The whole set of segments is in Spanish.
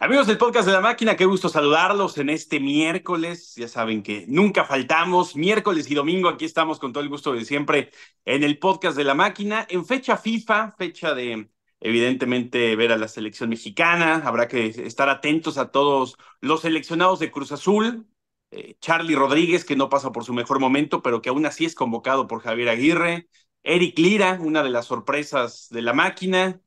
Amigos del podcast de la máquina, qué gusto saludarlos en este miércoles. Ya saben que nunca faltamos. Miércoles y domingo aquí estamos con todo el gusto de siempre en el podcast de la máquina. En fecha FIFA, fecha de evidentemente ver a la selección mexicana. Habrá que estar atentos a todos los seleccionados de Cruz Azul. Eh, Charlie Rodríguez, que no pasa por su mejor momento, pero que aún así es convocado por Javier Aguirre. Eric Lira, una de las sorpresas de la máquina.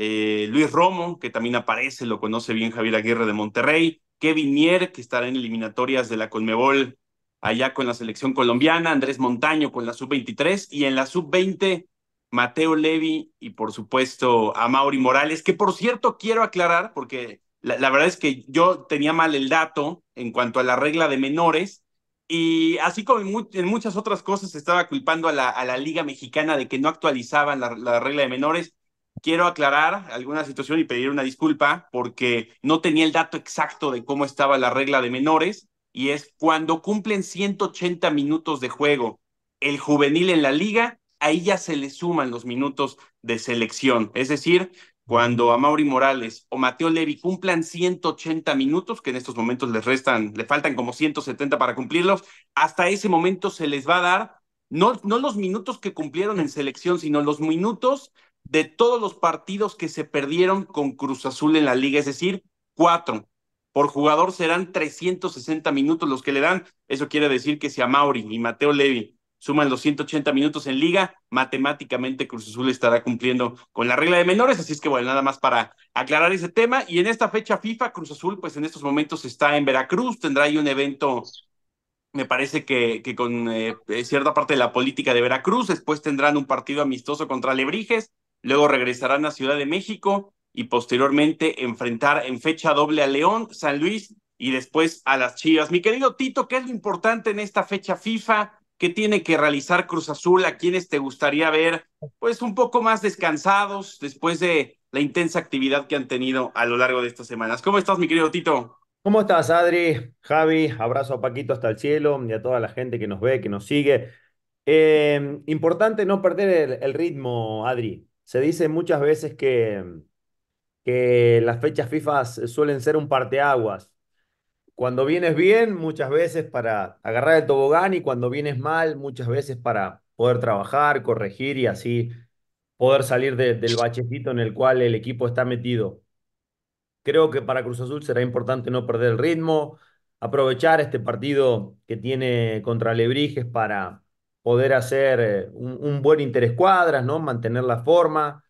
Eh, Luis Romo, que también aparece, lo conoce bien Javier Aguirre de Monterrey, Kevin Mier, que estará en eliminatorias de la Conmebol allá con la selección colombiana, Andrés Montaño con la sub-23 y en la sub-20 Mateo Levi y por supuesto a Mauri Morales, que por cierto quiero aclarar porque la, verdad es que yo tenía mal el dato en cuanto a la regla de menores y así como en, muchas otras cosas estaba culpando a la, Liga Mexicana de que no actualizaban la regla de menores quiero aclarar alguna situación y pedir una disculpa porque no tenía el dato exacto de cómo estaba la regla de menores y es cuando cumplen 180 minutos de juego el juvenil en la liga, ahí ya se le suman los minutos de selección. Es decir, cuando a Mauri Morales o Mateo Levi cumplan 180 minutos, que en estos momentos les restan, le faltan como 170 para cumplirlos, hasta ese momento se les va a dar no, no los minutos que cumplieron en selección, sino los minutos de todos los partidos que se perdieron con Cruz Azul en la liga, es decir, cuatro. Por jugador serán 360 minutos los que le dan. Eso quiere decir que si a Mauri y Mateo Levi suman los 180 minutos en liga, matemáticamente Cruz Azul estará cumpliendo con la regla de menores. Así es que bueno, nada más para aclarar ese tema. Y en esta fecha FIFA, Cruz Azul, pues en estos momentos está en Veracruz, tendrá ahí un evento me parece que, que con eh, cierta parte de la política de Veracruz, después tendrán un partido amistoso contra Lebrijes, Luego regresarán a Ciudad de México y posteriormente enfrentar en fecha doble a León, San Luis y después a las Chivas. Mi querido Tito, ¿qué es lo importante en esta fecha FIFA? ¿Qué tiene que realizar Cruz Azul? ¿A quiénes te gustaría ver? Pues un poco más descansados después de la intensa actividad que han tenido a lo largo de estas semanas. ¿Cómo estás, mi querido Tito? ¿Cómo estás, Adri? Javi, abrazo a Paquito hasta el cielo y a toda la gente que nos ve, que nos sigue. Eh, importante no perder el ritmo, Adri. Se dice muchas veces que, que las fechas FIFA suelen ser un parteaguas. Cuando vienes bien, muchas veces para agarrar el tobogán y cuando vienes mal, muchas veces para poder trabajar, corregir y así poder salir del bachecito en el cual el equipo está metido. Creo que para Cruz Azul será importante no perder el ritmo, aprovechar este partido que tiene contra Lebrijes para, poder hacer eh, un, buen buen cuadras, ¿no? mantener la forma.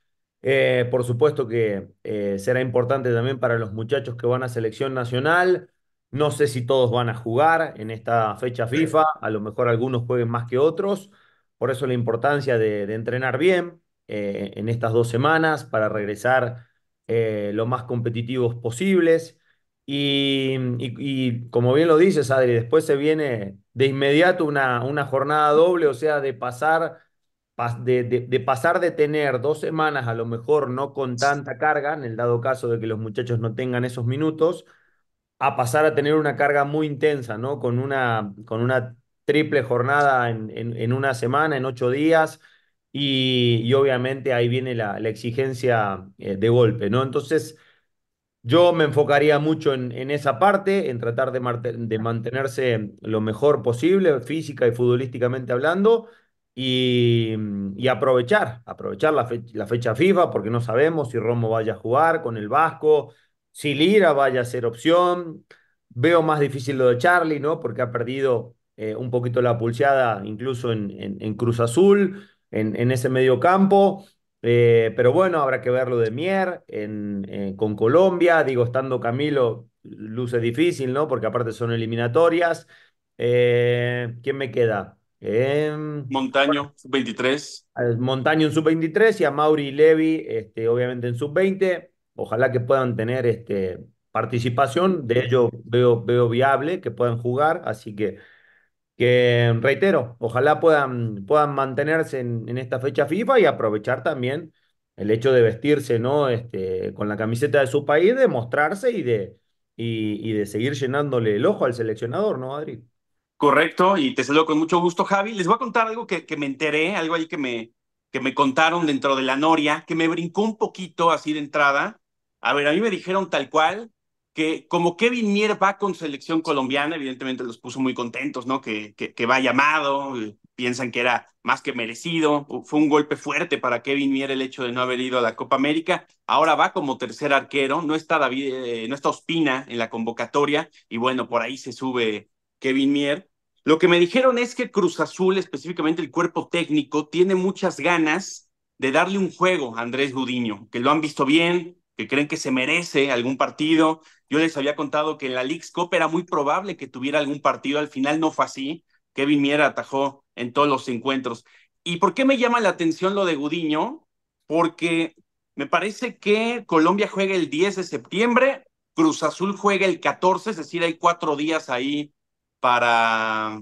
Eh, por supuesto que eh, será importante también para los muchachos que van a selección nacional. No sé si todos van a jugar en esta fecha FIFA, a lo mejor algunos jueguen más que otros, por eso la importancia de, entrenar bien en estas dos semanas para regresar lo más competitivos posibles. Y, como bien lo dices, Adri, después se viene de inmediato una, una jornada doble, o sea, de pasar de, pasar de tener dos semanas, a lo mejor no con tanta carga, en el dado caso de que los muchachos no tengan esos minutos, a pasar a tener una carga muy intensa, ¿no? Con una, con una triple jornada en, en, una semana, en ocho días, y, obviamente ahí viene la, exigencia eh, de golpe, ¿no? Entonces, yo me enfocaría mucho en, esa parte, en tratar de, mantenerse lo mejor posible, física y futbolísticamente hablando, y, aprovechar, aprovechar la, fecha FIFA, porque no sabemos si Romo vaya a jugar con el Vasco, si Lira vaya a ser opción. Veo más difícil lo de Charlie, ¿no? Porque ha perdido eh, un poquito la pulseada, incluso en, en Cruz Azul, en, ese medio campo. Eh, pero bueno, habrá que verlo de Mier en, eh, con Colombia. Digo, estando Camilo, luce difícil, ¿no? Porque aparte son eliminatorias. Eh, ¿Quién me queda? Em, Montaño, sub-23. Montaño en sub-23 y a Mauri y Levi, este, obviamente en sub-20. Ojalá que puedan tener este, participación. De ello veo, veo viable que puedan jugar. Así que que reitero, ojalá puedan, puedan mantenerse en, esta fecha FIFA y aprovechar también el hecho de vestirse ¿no? este, con la camiseta de su país, de mostrarse y de, y, de seguir llenándole el ojo al seleccionador, ¿no, Adri? Correcto, y te saludo con mucho gusto, Javi. Les voy a contar algo que, que me enteré, algo ahí que me, que me contaron dentro de la Noria, que me brincó un poquito así de entrada. A ver, a mí me dijeron tal cual que como Kevin Mier va con selección colombiana, evidentemente los puso muy contentos, ¿no? Que, que, va llamado, eh, piensan que era más que merecido, fue un golpe fuerte para Kevin Mier el hecho de no haber ido a la Copa América, ahora va como tercer arquero, no está David, eh, no está Ospina en la convocatoria y bueno, por ahí se sube Kevin Mier. Lo que me dijeron es que Cruz Azul, específicamente el cuerpo técnico, tiene muchas ganas de darle un juego a Andrés Gudiño, que lo han visto bien, que creen que se merece algún partido. Yo les había contado que en la League's Cup era muy probable que tuviera algún partido, al final no fue así. Kevin Miera atajó en todos los encuentros. ¿Y por qué me llama la atención lo de Gudiño? Porque me parece que Colombia juega el 10 de septiembre, Cruz Azul juega el 14, es decir, hay cuatro días ahí para,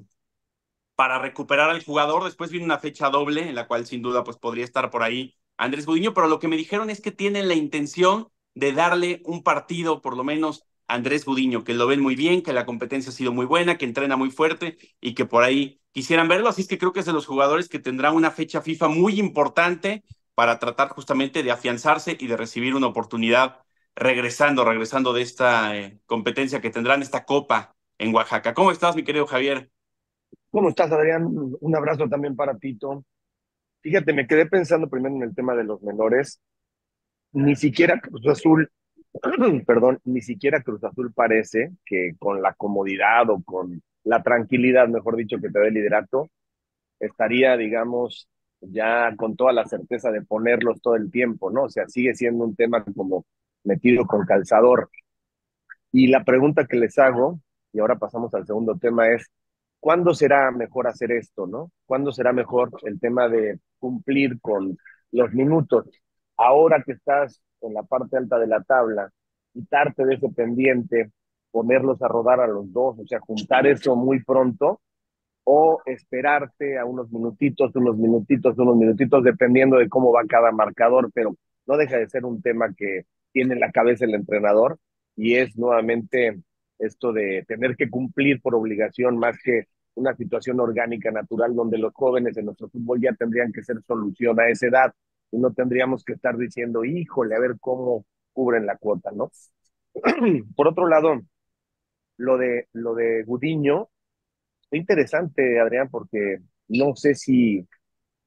para recuperar al jugador. Después viene una fecha doble en la cual sin duda pues podría estar por ahí Andrés Gudiño, pero lo que me dijeron es que tienen la intención de darle un partido, por lo menos, a Andrés Gudiño, que lo ven muy bien, que la competencia ha sido muy buena, que entrena muy fuerte y que por ahí quisieran verlo. Así es que creo que es de los jugadores que tendrá una fecha FIFA muy importante para tratar justamente de afianzarse y de recibir una oportunidad regresando, regresando de esta eh, competencia que tendrán, esta copa en Oaxaca. ¿Cómo estás, mi querido Javier? ¿Cómo estás, Adrián? Un abrazo también para Tito, Fíjate, me quedé pensando primero en el tema de los menores. Ni siquiera Cruz Azul, perdón, ni siquiera Cruz Azul parece que con la comodidad o con la tranquilidad, mejor dicho, que te da el liderato, estaría, digamos, ya con toda la certeza de ponerlos todo el tiempo, ¿no? O sea, sigue siendo un tema como metido con calzador. Y la pregunta que les hago, y ahora pasamos al segundo tema, es, ¿cuándo será mejor hacer esto, no? ¿Cuándo será mejor el tema de cumplir con los minutos? Ahora que estás en la parte alta de la tabla, quitarte de ese pendiente, ponerlos a rodar a los dos, o sea, juntar eso muy pronto, o esperarte a unos minutitos, unos minutitos, unos minutitos, dependiendo de cómo va cada marcador, pero no deja de ser un tema que tiene en la cabeza el entrenador y es nuevamente esto de tener que cumplir por obligación más que una situación orgánica, natural, donde los jóvenes en nuestro fútbol ya tendrían que ser solución a esa edad y no tendríamos que estar diciendo, híjole, a ver cómo cubren la cuota, ¿no? Por otro lado, lo de, lo de Gudiño, interesante, Adrián, porque no sé si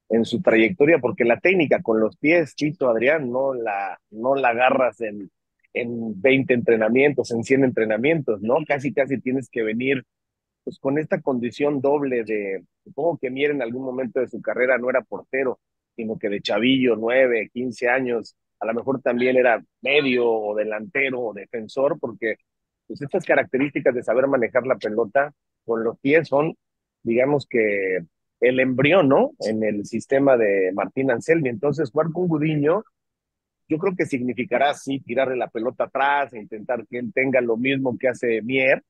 en su trayectoria, porque la técnica con los pies, Chito, Adrián, no la, no la agarras en, en 20 entrenamientos, en 100 entrenamientos, ¿no? Casi, casi tienes que venir pues, con esta condición doble de, supongo que Mier en algún momento de su carrera no era portero, sino que de chavillo, 9, 15 años, a lo mejor también era medio o delantero o defensor, porque pues estas características de saber manejar la pelota con los pies son, digamos que el embrión, ¿no? En el sistema de Martín Anselmi. Entonces, jugar con Gudiño, yo creo que significará, sí, tirarle la pelota atrás e intentar que él tenga lo mismo que hace Mier,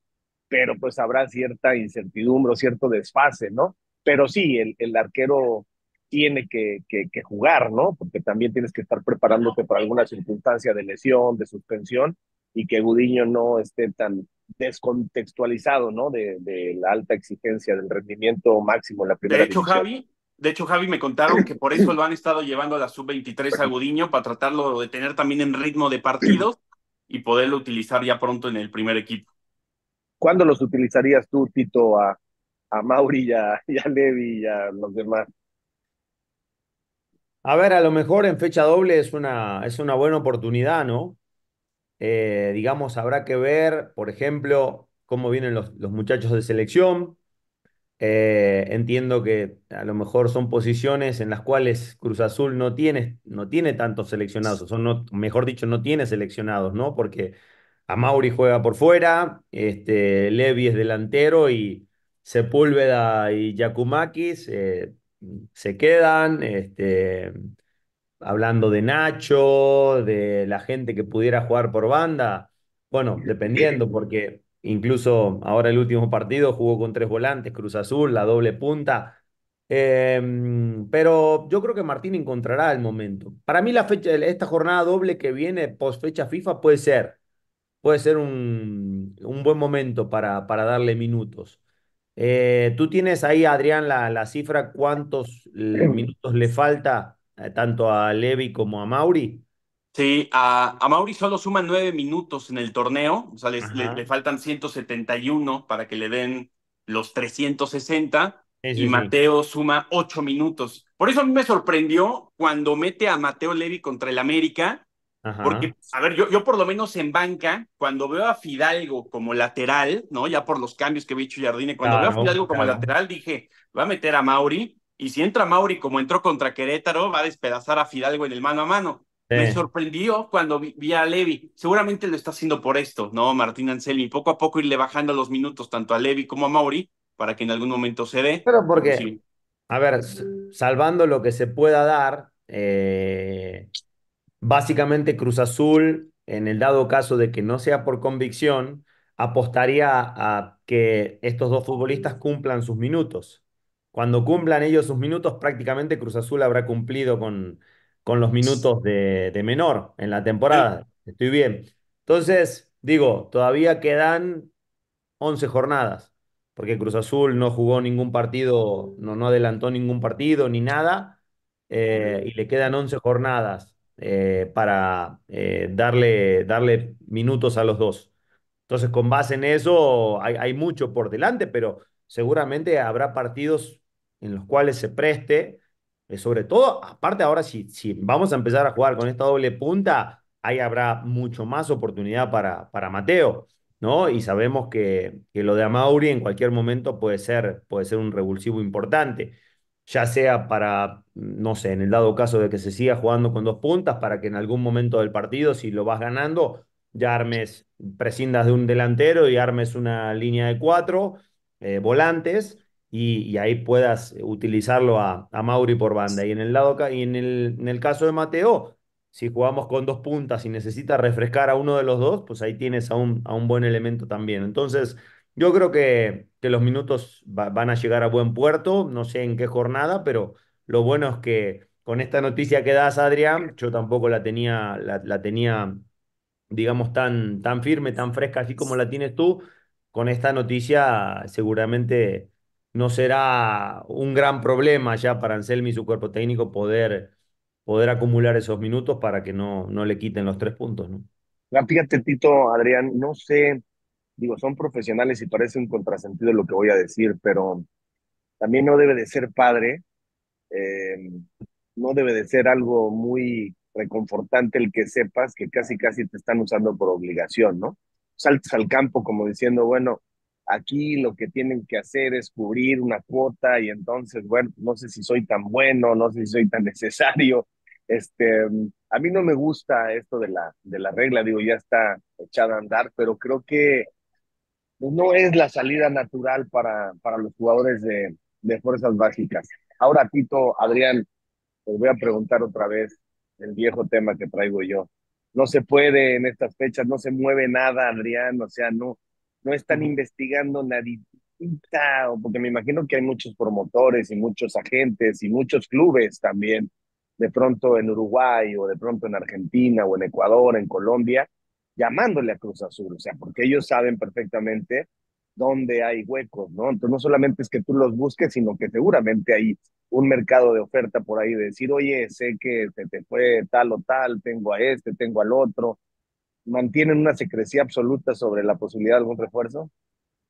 pero pues habrá cierta incertidumbre, cierto desfase, ¿no? Pero sí, el, arquero tiene que, jugar, ¿no? Porque también tienes que estar preparándote para alguna circunstancia de lesión, de suspensión, y que Gudiño no esté tan descontextualizado, ¿no? De, la alta exigencia del rendimiento máximo en la primera. De hecho, Javi, de hecho, Javi, me contaron que por eso lo han estado llevando a la sub-23 a Gudiño para tratarlo de tener también en ritmo de partidos y poderlo utilizar ya pronto en el primer equipo. ¿Cuándo los utilizarías tú, Tito, a, a Mauri y a, a Levi y a los demás? A ver, a lo mejor en fecha doble es una, es una buena oportunidad, ¿no? Eh, digamos, habrá que ver, por ejemplo, cómo vienen los, los muchachos de selección. Eh, entiendo que a lo mejor son posiciones en las cuales Cruz Azul no tiene, no tiene tantos seleccionados, son no, mejor dicho, no tiene seleccionados, ¿no? Porque Mauri juega por fuera, este, Levi es delantero y Sepúlveda y Yakumakis eh, se quedan. Este, hablando de Nacho, de la gente que pudiera jugar por banda. Bueno, dependiendo, porque incluso ahora el último partido jugó con tres volantes, Cruz Azul, la doble punta. Em, pero yo creo que Martín encontrará el momento. Para mí, la fecha, esta jornada doble que viene post fecha FIFA puede ser puede ser un, buen momento para, para darle minutos. Eh, ¿Tú tienes ahí, Adrián, la, la cifra cuántos eh, em. minutos le falta eh, tanto a Levi como a Mauri? Sí, a, Mauri solo suman nueve minutos en el torneo, o sea, le, faltan 171 para que le den los 360 y Mateo suma ocho minutos. Por eso a mí me sorprendió cuando mete a Mateo Levi contra el América, porque, pues, a ver, yo, yo por lo menos en banca, cuando veo a Fidalgo como lateral, ¿no? Ya por los cambios que había hecho Jardine, cuando veo a Fidalgo como lateral, dije, va a meter a Mauri, y si entra Mauri como entró contra Querétaro, va a despedazar a Fidalgo en el mano a mano. Me sorprendió cuando vi, a Levi. Seguramente lo está haciendo por esto, ¿no? Martín Anselmi, poco a poco irle bajando los minutos tanto a Levi como a Mauri para que en algún momento se dé. Pero porque, a ver, salvando lo que se pueda dar, eh, Básicamente Cruz Azul, en el dado caso de que no sea por convicción, apostaría a que estos dos futbolistas cumplan sus minutos. Cuando cumplan ellos sus minutos, prácticamente Cruz Azul habrá cumplido con, con los minutos de, menor en la temporada. Estoy bien. Entonces, digo, todavía quedan 11 jornadas, porque Cruz Azul no jugó ningún partido, no, no adelantó ningún partido ni nada, eh, y le quedan 11 jornadas. Eh, para eh, darle, darle minutos a los dos. Entonces, con base en eso, hay, mucho por delante, pero seguramente habrá partidos en los cuales se preste, eh, sobre todo, aparte ahora, si, si vamos a empezar a jugar con esta doble punta, ahí habrá mucho más oportunidad para, para Mateo. ¿No? Y sabemos que, que, lo de Amauri en cualquier momento puede ser, puede ser un revulsivo importante ya sea para, no sé, en el dado caso de que se siga jugando con dos puntas, para que en algún momento del partido, si lo vas ganando, ya armes, prescindas de un delantero y armes una línea de cuatro eh, volantes y, ahí puedas utilizarlo a, Mauri por banda. Y en el, lado, y en el, en el caso de Mateo, si jugamos con dos puntas y necesitas refrescar a uno de los dos, pues ahí tienes a un, a un buen elemento también. Entonces, yo creo que, los minutos van a llegar a buen puerto, no sé en qué jornada, pero lo bueno es que con esta noticia que das, Adrián, yo tampoco la tenía, la, tenía digamos, tan, tan firme, tan fresca, así como la tienes tú. Con esta noticia seguramente no será un gran problema ya para Anselmi y su cuerpo técnico poder, poder acumular esos minutos para que no, no le quiten los tres puntos. ¿no? Fíjate, Tito, Adrián, no sé digo, son profesionales y parece un contrasentido lo que voy a decir, pero también no debe de ser padre, eh, no debe de ser algo muy reconfortante el que sepas que casi, casi te están usando por obligación, ¿no? Saltas al campo como diciendo, bueno, aquí lo que tienen que hacer es cubrir una cuota y entonces, bueno, no sé si soy tan bueno, no sé si soy tan necesario. Este, a mí no me gusta esto de la, de la regla, digo, ya está echada a andar, pero creo que pues, no es la salida natural para, para los jugadores de, fuerzas básicas. Ahora, Tito, Adrián, os voy a preguntar otra vez el viejo tema que traigo yo. No se puede en estas fechas, no se mueve nada, Adrián, o sea, no, no están investigando nadita, porque me imagino que hay muchos promotores y muchos agentes y muchos clubes también, de pronto en Uruguay o de pronto en Argentina o en Ecuador, en Colombia, llamándole a Cruz Azul, o sea, porque ellos saben perfectamente dónde hay huecos, ¿no? Entonces no solamente es que tú los busques, sino que seguramente hay un mercado de oferta por ahí de decir, oye, sé que te fue tal o tal, tengo a este, tengo al otro. ¿Mantienen una secrecía absoluta sobre la posibilidad de algún refuerzo?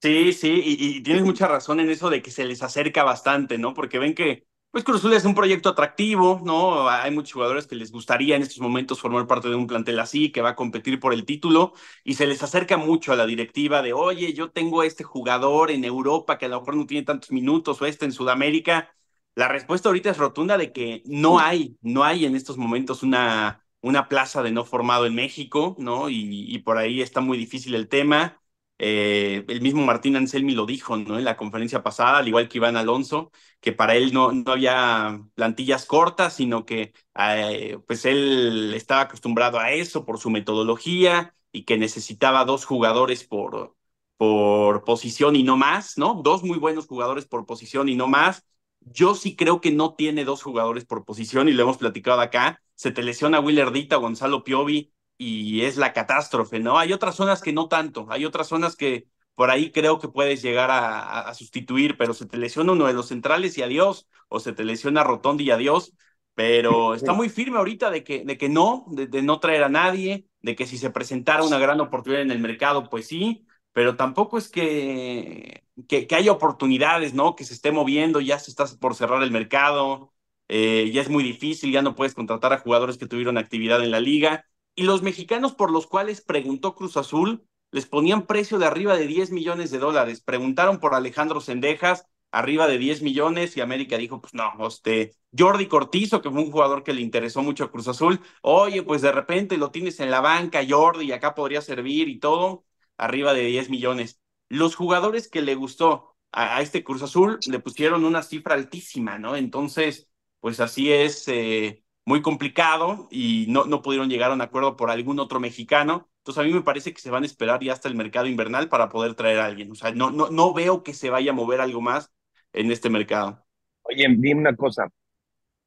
Sí, sí, y, y tienes mucha razón en eso de que se les acerca bastante, ¿no? Porque ven que pues Cruz Azul es un proyecto atractivo, ¿no? Hay muchos jugadores que les gustaría en estos momentos formar parte de un plantel así, que va a competir por el título, y se les acerca mucho a la directiva de, oye, yo tengo a este jugador en Europa que a lo mejor no tiene tantos minutos, o este en Sudamérica. La respuesta ahorita es rotunda de que no hay, no hay en estos momentos una, una plaza de no formado en México, ¿no? Y, y por ahí está muy difícil el tema. Eh, el mismo Martín Anselmi lo dijo ¿no? en la conferencia pasada, al igual que Iván Alonso, que para él no, no había plantillas cortas, sino que eh, pues él estaba acostumbrado a eso por su metodología y que necesitaba dos jugadores por, por posición y no más, ¿no? Dos muy buenos jugadores por posición y no más. Yo sí creo que no tiene dos jugadores por posición y lo hemos platicado acá. Se te lesiona Willerdita, Gonzalo Piovi, y es la catástrofe, ¿no? Hay otras zonas que no tanto, hay otras zonas que por ahí creo que puedes llegar a, sustituir, pero se te lesiona uno de los centrales y adiós, o se te lesiona Rotondi y adiós, pero está muy firme ahorita de que, de que no, de, no traer a nadie, de que si se presentara una gran oportunidad en el mercado, pues sí, pero tampoco es que, que, que haya oportunidades, ¿no? Que se esté moviendo, ya se está por cerrar el mercado, eh, ya es muy difícil, ya no puedes contratar a jugadores que tuvieron actividad en la liga y los mexicanos por los cuales preguntó Cruz Azul les ponían precio de arriba de 10 millones de dólares. Preguntaron por Alejandro Sendejas, arriba de 10 millones, y América dijo, pues no, este, Jordi Cortizo, que fue un jugador que le interesó mucho a Cruz Azul, oye, pues de repente lo tienes en la banca, Jordi, acá podría servir y todo, arriba de 10 millones. Los jugadores que le gustó a, este Cruz Azul le pusieron una cifra altísima, ¿no? Entonces, pues así es. Eh, muy complicado y no, no pudieron llegar a un acuerdo por algún otro mexicano. Entonces a mí me parece que se van a esperar ya hasta el mercado invernal para poder traer a alguien. O sea, no, no, no veo que se vaya a mover algo más en este mercado. Oye, dime una cosa,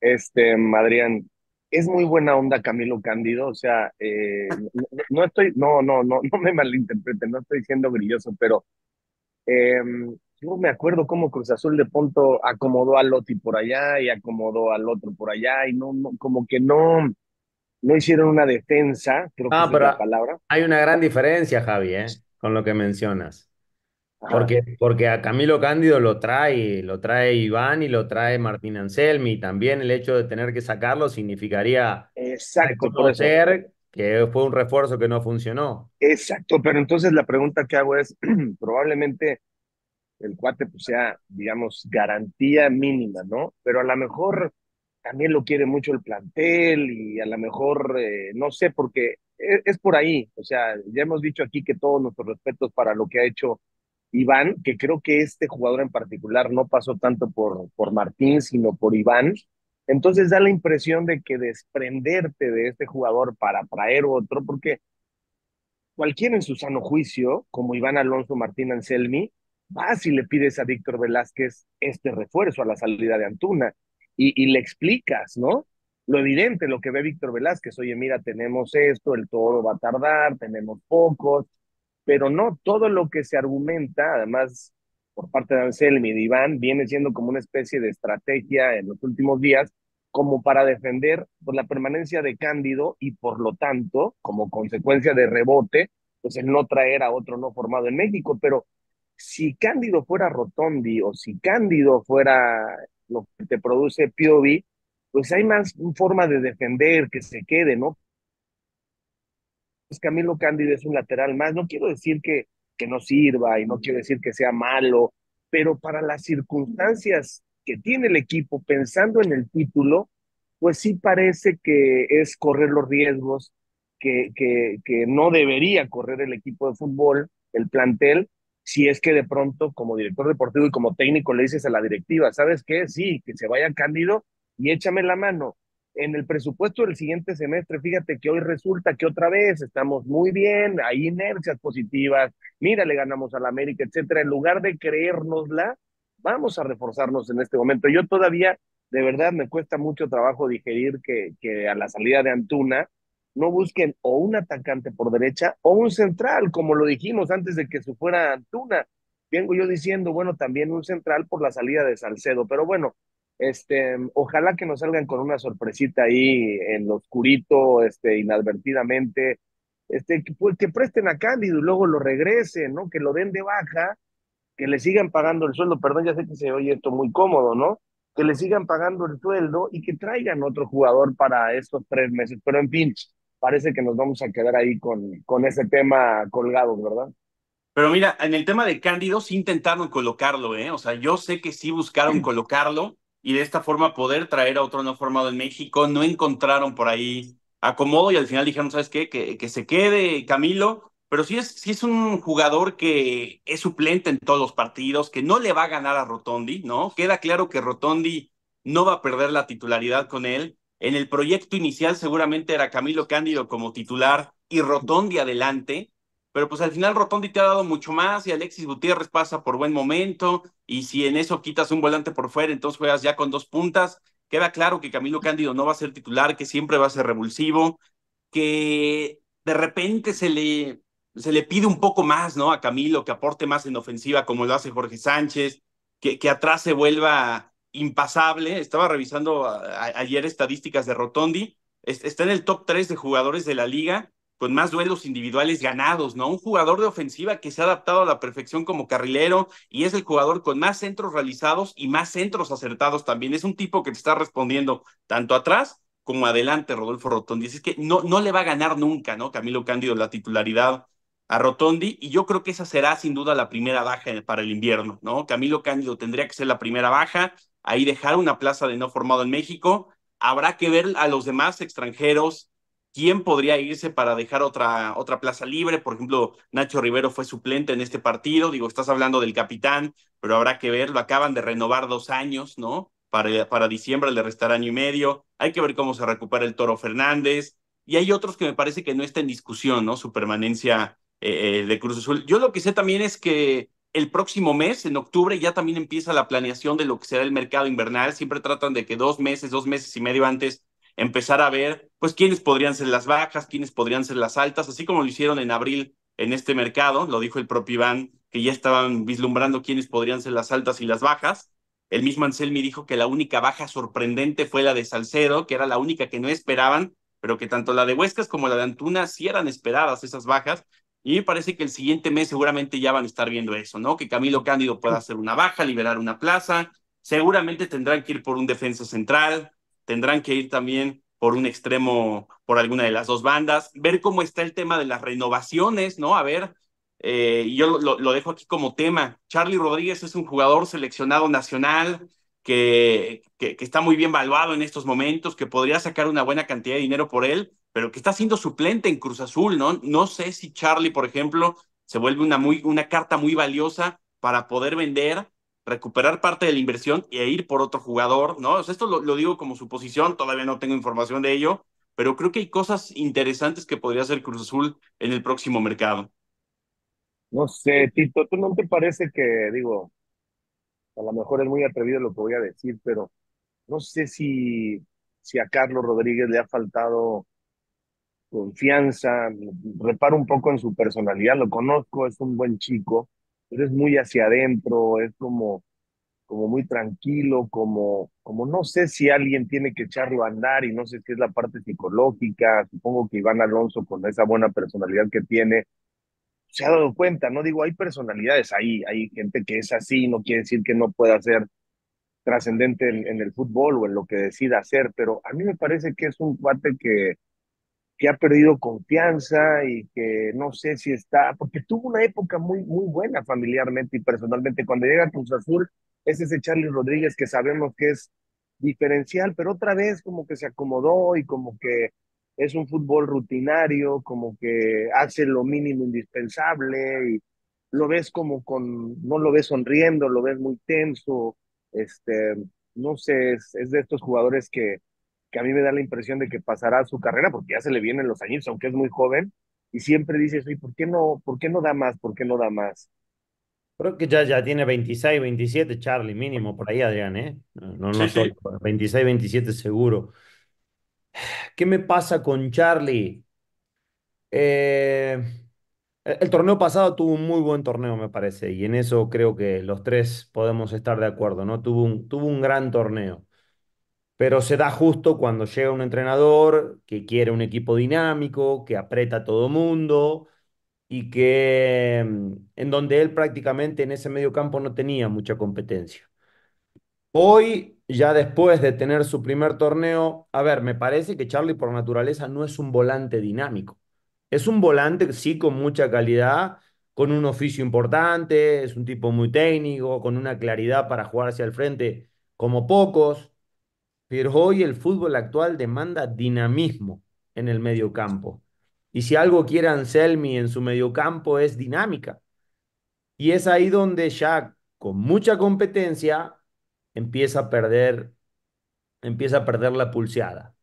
este, Adrián, es muy buena onda Camilo Cándido, o sea, eh, ah. no, estoy, no, no, no, no me malinterpreten, no estoy siendo brilloso, pero em, yo me acuerdo cómo Cruz Azul de Ponto acomodó a Loti por allá y acomodó al otro por allá y no, como que no, no hicieron una defensa, pero palabra. Hay una gran diferencia, Javi, ¿eh? con lo que mencionas. Porque, porque a Camilo Cándido lo trae, lo trae Iván y lo trae Martín Anselmi. También el hecho de tener que sacarlo significaría Exacto, reconocer que fue un refuerzo que no funcionó. Exacto, pero entonces la pregunta que hago es, probablemente el cuate pues sea, digamos, garantía mínima, ¿no? Pero a lo mejor también lo quiere mucho el plantel y a lo mejor, eh, no sé, porque e-, es, por ahí, o sea, ya hemos dicho aquí que todos nuestros respetos para lo que ha hecho Iván, que creo que este jugador en particular no pasó tanto por, por Martín, sino por Iván. Entonces da la impresión de que desprenderte de este jugador para traer otro, porque cualquiera en su sano juicio, como Iván Alonso Martín Anselmi, vas y le pides a Víctor Velázquez este refuerzo a la salida de Antuna y, le explicas, ¿no? Lo evidente, lo que ve Víctor Velázquez, oye, mira, tenemos esto, el todo va a tardar, tenemos pocos, pero no, todo lo que se argumenta, además por parte de Anselmi y Iván, viene siendo como una especie de estrategia en los últimos días, como para defender por la permanencia de Cándido y por lo tanto, como consecuencia de rebote, pues el no traer a otro no formado en México. Pero si Cándido fuera Rotondi o si Cándido fuera lo que te produce Piovi pues hay más forma de defender que se quede, ¿no? Pues Camilo Cándido es un lateral más. No quiero decir que, que no sirva y no quiero decir que sea malo, pero para las circunstancias que tiene el equipo pensando en el título, pues sí parece que es correr los riesgos que, que, que no debería correr el equipo de fútbol, el plantel, si es que de pronto como director deportivo y como técnico le dices a la directiva, ¿sabes qué? Sí, que se vaya Cándido y échame la mano. En el presupuesto del siguiente semestre, fíjate que hoy resulta que otra vez estamos muy bien, hay inercias positivas, mira, le ganamos a la América, etcétera. En lugar de creérnosla, vamos a reforzarnos en este momento. Yo todavía, de verdad, me cuesta mucho trabajo digerir que, que a la salida de Antuna, no busquen o un atacante por derecha o un central, como lo dijimos antes de que se fuera Antuna. Vengo yo diciendo, bueno, también un central por la salida de Salcedo, pero bueno, este, ojalá que nos salgan con una sorpresita ahí en lo oscurito, este, inadvertidamente, este, que, pues, presten a Cándido y luego lo regresen, ¿no? Que lo den de baja, que le sigan pagando el sueldo, perdón, ya sé que se oye esto muy cómodo, ¿no? Que le sigan pagando el sueldo y que traigan otro jugador para estos tres meses, pero en fin, parece que nos vamos a quedar ahí con, con ese tema colgado, ¿verdad? Pero mira, en el tema de Cándido sí intentaron colocarlo, ¿eh? O sea, yo sé que sí buscaron colocarlo y de esta forma poder traer a otro no formado en México. No encontraron por ahí acomodo y al final dijeron, ¿sabes qué? Que, que se quede Camilo. Pero sí es, sí es un jugador que es suplente en todos los partidos, que no le va a ganar a Rotondi, ¿no? Queda claro que Rotondi no va a perder la titularidad con él, en el proyecto inicial seguramente era Camilo Cándido como titular y Rotondi adelante, pero pues al final Rotondi te ha dado mucho más y Alexis Gutiérrez pasa por buen momento y si en eso quitas un volante por fuera, entonces juegas ya con dos puntas. Queda claro que Camilo Cándido no va a ser titular, que siempre va a ser revulsivo, que de repente se le, se le pide un poco más, ¿no? A Camilo, que aporte más en ofensiva como lo hace Jorge Sánchez, que, que atrás se vuelva impasable. Estaba revisando ayer estadísticas de Rotondi. está en el top 3 de jugadores de la liga con más duelos individuales ganados, ¿no? Un jugador de ofensiva que se ha adaptado a la perfección como carrilero y es el jugador con más centros realizados y más centros acertados también. Es un tipo que te está respondiendo tanto atrás como adelante, Rodolfo Rotondi. Es que no, no le va a ganar nunca, ¿no? Camilo Cándido la titularidad a Rotondi y yo creo que esa será sin duda la primera baja para el invierno, ¿no? Camilo Cándido tendría que ser la primera baja ahí dejar una plaza de no formado en México. Habrá que ver a los demás extranjeros quién podría irse para dejar otra, otra plaza libre. Por ejemplo, Nacho Rivero fue suplente en este partido. Digo, estás hablando del capitán, pero habrá que ver. Lo acaban de renovar dos años, ¿no? Para, para diciembre le restará año y medio. Hay que ver cómo se recupera el Toro Fernández. Y hay otros que me parece que no está en discusión, ¿no? Su permanencia eh, eh, de Cruz Azul. Yo lo que sé también es que el próximo mes, en octubre, ya también empieza la planeación de lo que será el mercado invernal. Siempre tratan de que dos meses, dos meses y medio antes empezar a ver, pues, quiénes podrían ser las bajas, quiénes podrían ser las altas, así como lo hicieron en abril en este mercado, lo dijo el propio Iván, que ya estaban vislumbrando quiénes podrían ser las altas y las bajas. El mismo Anselmi dijo que la única baja sorprendente fue la de Salcedo, que era la única que no esperaban, pero que tanto la de Huescas como la de Antuna sí eran esperadas esas bajas, y me parece que el siguiente mes seguramente ya van a estar viendo eso, ¿no? Que Camilo Cándido pueda hacer una baja, liberar una plaza. Seguramente tendrán que ir por un defensa central, tendrán que ir también por un extremo, por alguna de las dos bandas, ver cómo está el tema de las renovaciones, ¿no? A ver, eh, yo lo, dejo aquí como tema. Charlie Rodríguez es un jugador seleccionado nacional que, que, que está muy bien valuado en estos momentos, que podría sacar una buena cantidad de dinero por él, pero que está siendo suplente en Cruz Azul, ¿no? No sé si Charlie, por ejemplo, se vuelve una, muy, una carta muy valiosa para poder vender, recuperar parte de la inversión e ir por otro jugador, ¿no? esto lo, digo como suposición, todavía no tengo información de ello, pero creo que hay cosas interesantes que podría hacer Cruz Azul en el próximo mercado. No sé, Tito, ¿tú no te parece que, digo, a lo mejor es muy atrevido lo que voy a decir, pero no sé si, si a Carlos Rodríguez le ha faltado confianza, reparo un poco en su personalidad, lo conozco, es un buen chico, pero es muy hacia adentro, es como, como muy tranquilo, como, como no sé si alguien tiene que echarlo a andar y no sé si es la parte psicológica, supongo que Iván Alonso con esa buena personalidad que tiene, se ha dado cuenta, ¿no? Digo, hay personalidades ahí, hay gente que es así, no quiere decir que no pueda ser trascendente en, en, el fútbol o en lo que decida hacer, pero a mí me parece que es un cuate que que ha perdido confianza y que no sé si está, porque tuvo una época muy, muy buena familiarmente y personalmente. Cuando llega a Cruz Azul, es ese Charlie Rodríguez que sabemos que es diferencial, pero otra vez como que se acomodó y como que es un fútbol rutinario, como que hace lo mínimo indispensable y lo ves como con, no lo ves sonriendo, lo ves muy tenso, este, no sé, es, es de estos jugadores que, que a mí me da la impresión de que pasará su carrera porque ya se le vienen los años, aunque es muy joven, y siempre dice, ¿por qué no, por qué no da más? ¿Por qué no da más? Creo que ya, ya tiene 26, 27, Charlie, mínimo, por ahí, Adrián, ¿eh? No, no, soy, 26, 27 seguro. ¿Qué me pasa con Charlie? Eh, el, torneo pasado tuvo un muy buen torneo, me parece, y en eso creo que los tres podemos estar de acuerdo, ¿no? Tuvo tuvo un gran torneo. Pero se da justo cuando llega un entrenador que quiere un equipo dinámico, que aprieta a todo mundo y que mm, en donde él prácticamente en ese medio campo no tenía mucha competencia. Hoy, ya después de tener su primer torneo, a ver, me parece que Charlie por naturaleza no es un volante dinámico. Es un volante, sí, con mucha calidad, con un oficio importante, es un tipo muy técnico, con una claridad para jugar hacia el frente como pocos pero hoy el fútbol actual demanda dinamismo en el mediocampo. Y si algo quiere Anselmi en su mediocampo es dinámica. Y es ahí donde ya con mucha competencia empieza a perder, empieza a perder la pulseada.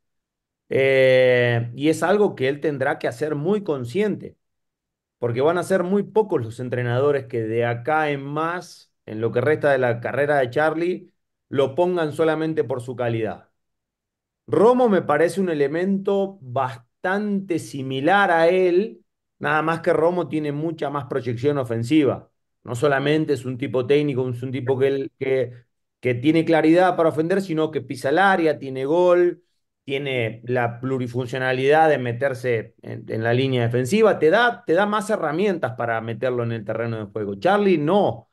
Eh, y es algo que él tendrá que hacer muy consciente, porque van a ser muy pocos los entrenadores que de acá en más, en lo que resta de la carrera de Charlie, lo pongan solamente por su calidad. Romo me parece un elemento bastante similar a él, nada más que Romo tiene mucha más proyección ofensiva. No solamente es un tipo técnico, es un tipo que, que, tiene claridad para ofender, sino que pisa el área, tiene gol, tiene la plurifuncionalidad de meterse en, la línea defensiva, te da, te da, más herramientas para meterlo en el terreno de juego. Charlie no,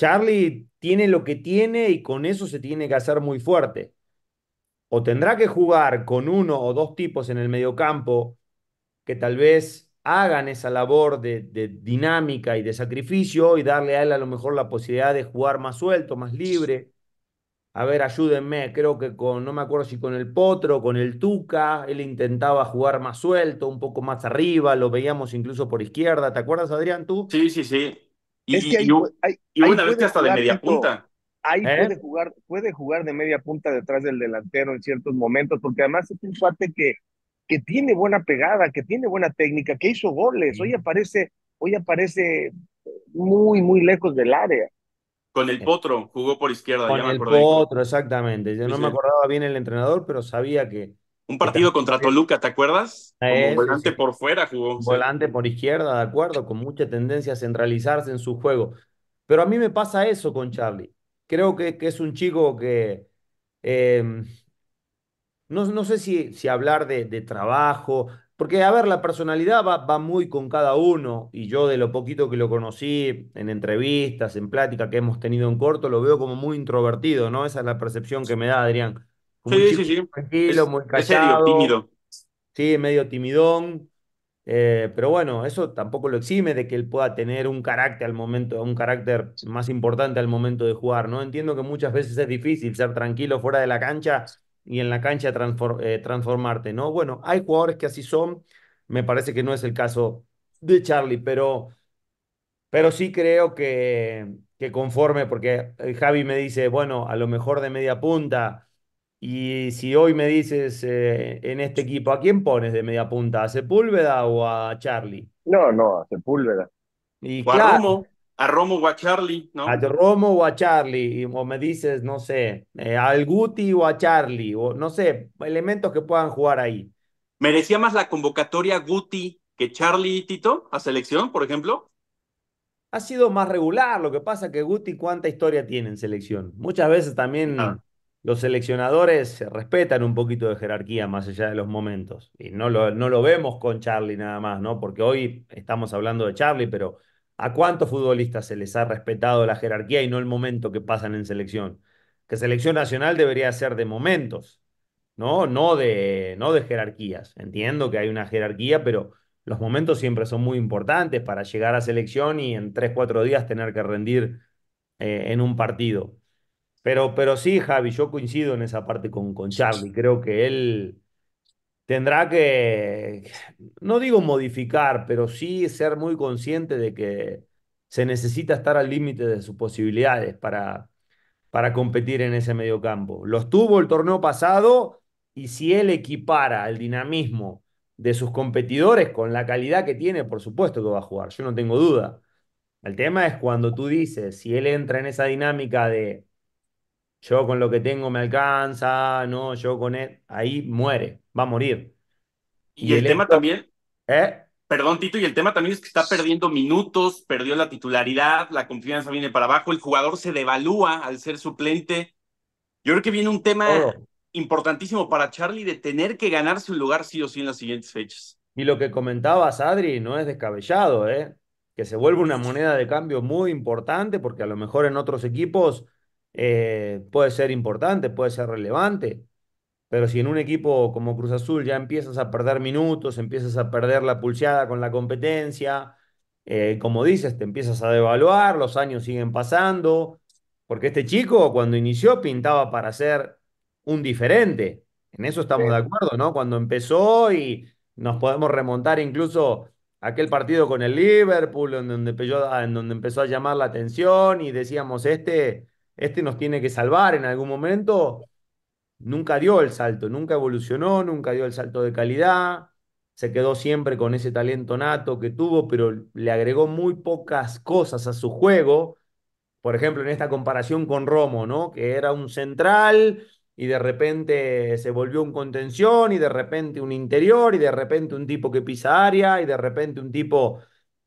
Charlie tiene lo que tiene y con eso se tiene que hacer muy fuerte. O tendrá que jugar con uno o dos tipos en el mediocampo que tal vez hagan esa labor de, de, dinámica y de sacrificio y darle a él a lo mejor la posibilidad de jugar más suelto, más libre. A ver, ayúdenme, creo que con, no me acuerdo si con el Potro, con el Tuca, él intentaba jugar más suelto, un poco más arriba, lo veíamos incluso por izquierda. ¿Te acuerdas, Adrián, tú? Sí, sí, sí. Y, es una vez que hasta de media punta. Ahí ¿Eh? puede, jugar, puede jugar de media punta detrás del delantero en ciertos momentos, porque además es un cuate que, que tiene buena pegada, que tiene buena técnica, que hizo goles. Hoy mm. aparece, hoy aparece muy, muy lejos del área. Con el eh. Potro, jugó por izquierda. Con el Potro, exactamente. Yo no me acordaba bien el entrenador, pero sabía que, un partido contra Toluca, ¿te acuerdas? volante por fuera jugó. Volante por izquierda, de acuerdo, con mucha tendencia a centralizarse en su juego. Pero a mí me pasa eso con Charlie. Creo que, es un chico que. Em, no, sé si, si hablar de, trabajo, porque a ver, la personalidad va, va muy con cada uno, y yo de lo poquito que lo conocí en entrevistas, en plática que hemos tenido en corto, lo veo como muy introvertido, ¿no? Esa es la percepción que me da Adrián sí, sí, sí. Tranquilo, muy callado. tímido. Sí, medio timidón. Eh, pero bueno, eso tampoco lo exime de que él pueda tener un carácter al momento, un carácter más importante al momento de jugar, ¿no? Entiendo que muchas veces es difícil ser tranquilo fuera de la cancha y en la cancha eh, transformarte, ¿no? Bueno, hay jugadores que así son, me parece que no es el caso de Charlie, pero, pero sí creo que, que conforme, porque eh, Javi me dice, bueno, a lo mejor de media punta, y si hoy me dices eh, en este equipo, ¿a quién pones de media punta? ¿A Sepúlveda o a Charlie? No, no, a Sepúlveda. o a Romo, a Romo o a Charlie, ¿no? A Romo o a Charlie, o me dices, no sé, eh, al Guti o a Charlie, o no sé, elementos que puedan jugar ahí. ¿Merecía más la convocatoria Guti que Charlie y Tito a selección, por ejemplo? Ha sido más regular, lo que pasa que Guti cuánta historia tiene en selección. Muchas veces también ah los seleccionadores respetan un poquito de jerarquía más allá de los momentos. Y no lo, no lo vemos con Charlie nada más, ¿no? Porque hoy estamos hablando de Charlie, pero ¿a cuántos futbolistas se les ha respetado la jerarquía y no el momento que pasan en selección? Que selección nacional debería ser de momentos, ¿no? No de, no de jerarquías. Entiendo que hay una jerarquía, pero los momentos siempre son muy importantes para llegar a selección y en tres, cuatro días tener que rendir eh, en un partido. Pero, sí, Javi, yo coincido en esa parte con, con Charlie. Creo que él tendrá que, no digo modificar, pero sí ser muy consciente de que se necesita estar al límite de sus posibilidades para, para competir en ese mediocampo. Los tuvo el torneo pasado y si él equipara el dinamismo de sus competidores con la calidad que tiene, por supuesto que va a jugar, yo no tengo duda. El tema es cuando tú dices, si él entra en esa dinámica de yo con lo que tengo me alcanza, no, yo con él, ahí muere, va a morir. Y, el, tema también, ¿eh? perdón Tito, y el tema también es que está perdiendo minutos, perdió la titularidad, la confianza viene para abajo, el jugador se devalúa al ser suplente. Yo creo que viene un tema importantísimo para Charlie de tener que ganarse un lugar sí o sí en las siguientes fechas. Y lo que comentabas, Adri, no es descabellado, ¿eh? que se vuelve una moneda de cambio muy importante, porque a lo mejor en otros equipos eh, puede ser importante, puede ser relevante, pero si en un equipo como Cruz Azul ya empiezas a perder minutos, empiezas a perder la pulseada con la competencia, eh, como dices, te empiezas a devaluar, los años siguen pasando, porque este chico cuando inició pintaba para ser un diferente, en eso estamos de acuerdo, ¿no? Cuando empezó y nos podemos remontar incluso aquel partido con el Liverpool, en donde, en donde empezó a llamar la atención y decíamos, este este nos tiene que salvar en algún momento, nunca dio el salto, nunca evolucionó, nunca dio el salto de calidad, se quedó siempre con ese talento nato que tuvo, pero le agregó muy pocas cosas a su juego. Por ejemplo, en esta comparación con Romo, ¿no? Que era un central y de repente se volvió un contención y de repente un interior y de repente un tipo que pisa área y de repente un tipo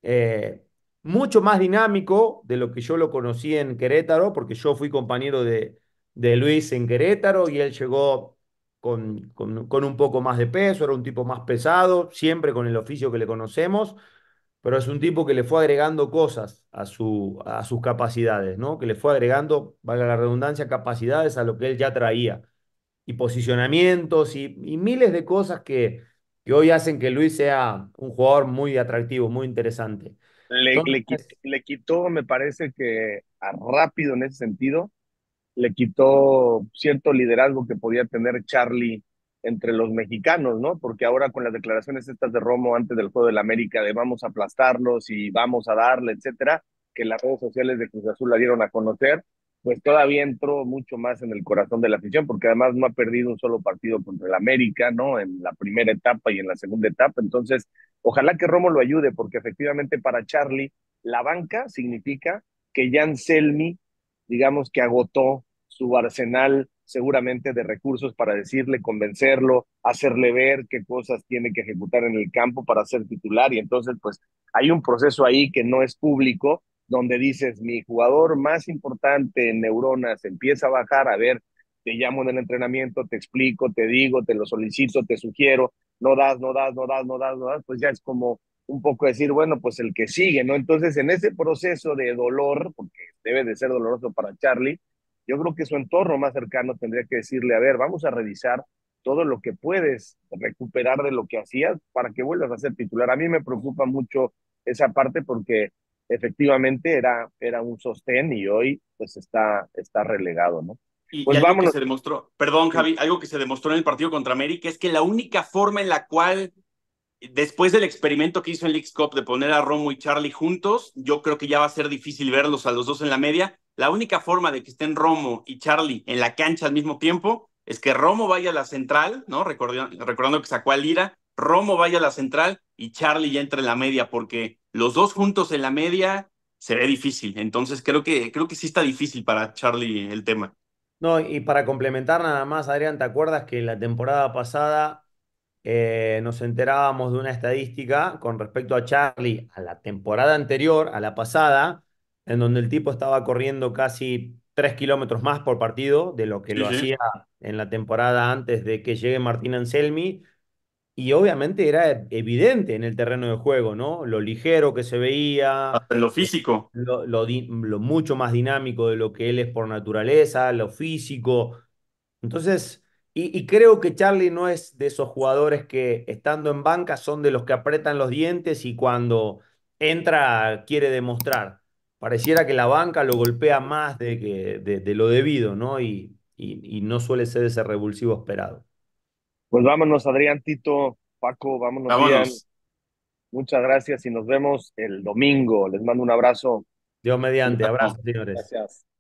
eh, mucho más dinámico de lo que yo lo conocí en Querétaro, porque yo fui compañero de, Luis en Querétaro y él llegó con, un poco más de peso, era un tipo más pesado, siempre con el oficio que le conocemos, pero es un tipo que le fue agregando cosas a, su, a sus capacidades, ¿no? que le fue agregando, valga la redundancia, capacidades a lo que él ya traía, y posicionamientos y, y miles de cosas que, que hoy hacen que Luis sea un jugador muy atractivo, muy interesante. Le, quitó, me parece que rápido en ese sentido, le quitó cierto liderazgo que podía tener Charlie entre los mexicanos, ¿no? Porque ahora con las declaraciones estas de Romo antes del juego de del América de vamos a aplastarlos y vamos a darle, etcétera, que las redes sociales de Cruz Azul la dieron a conocer, pues todavía entró mucho más en el corazón de la afición, porque además no ha perdido un solo partido contra el América, ¿no? En la primera etapa y en la segunda etapa. Entonces, ojalá que Romo lo ayude, porque efectivamente para Charlie, la banca significa que Jan Selmi, digamos que agotó su arsenal seguramente de recursos para decirle, convencerlo, hacerle ver qué cosas tiene que ejecutar en el campo para ser titular. Y entonces, pues hay un proceso ahí que no es público, donde dices, mi jugador más importante en neuronas empieza a bajar, a ver, te llamo en el entrenamiento, te explico, te digo, te lo solicito, te sugiero, no das, no das, no das, no das, no das, pues ya es como un poco decir, bueno, pues el que sigue, ¿no? Entonces, en ese proceso de dolor, porque debe de ser doloroso para Charlie, yo creo que su entorno más cercano tendría que decirle, a ver, vamos a revisar todo lo que puedes recuperar de lo que hacías para que vuelvas a ser titular. A mí me preocupa mucho esa parte porque efectivamente era, era un sostén y hoy pues está, está relegado, ¿no? Y, pues algo que se demostró, perdón Javi, algo que se demostró en el partido contra América es que la única forma en la cual, después del experimento que hizo el League Cup de poner a Romo y Charlie juntos, yo creo que ya va a ser difícil verlos a los dos en la media. La única forma de que estén Romo y Charlie en la cancha al mismo tiempo es que Romo vaya a la central, ¿no? Recordando, recordando que sacó a Lira, Romo vaya a la central y Charlie ya entre en la media, porque los dos juntos en la media se ve difícil. Entonces creo que, creo que sí está difícil para Charlie el tema. No, y para complementar nada más, Adrián, ¿te acuerdas que la temporada pasada eh, nos enterábamos de una estadística con respecto a Charlie a la temporada anterior, a la pasada, en donde el tipo estaba corriendo casi tres kilómetros más por partido de lo que lo hacía en la temporada antes de que llegue Martín Anselmi y obviamente era evidente en el terreno de juego, ¿no? Lo ligero que se veía. lo eh, físico. Lo, mucho más dinámico de lo que él es por naturaleza, lo físico. Entonces, y, creo que Charlie no es de esos jugadores que estando en banca son de los que apretan los dientes y cuando entra quiere demostrar. Pareciera que la banca lo golpea más de, de, lo debido, ¿no? Y, y, y no suele ser ese revulsivo esperado. Pues vámonos, Adrián Tito, Paco, vámonos. Muchas gracias y nos vemos el domingo. Les mando un abrazo. Dios mediante, abrazo, señores. Gracias.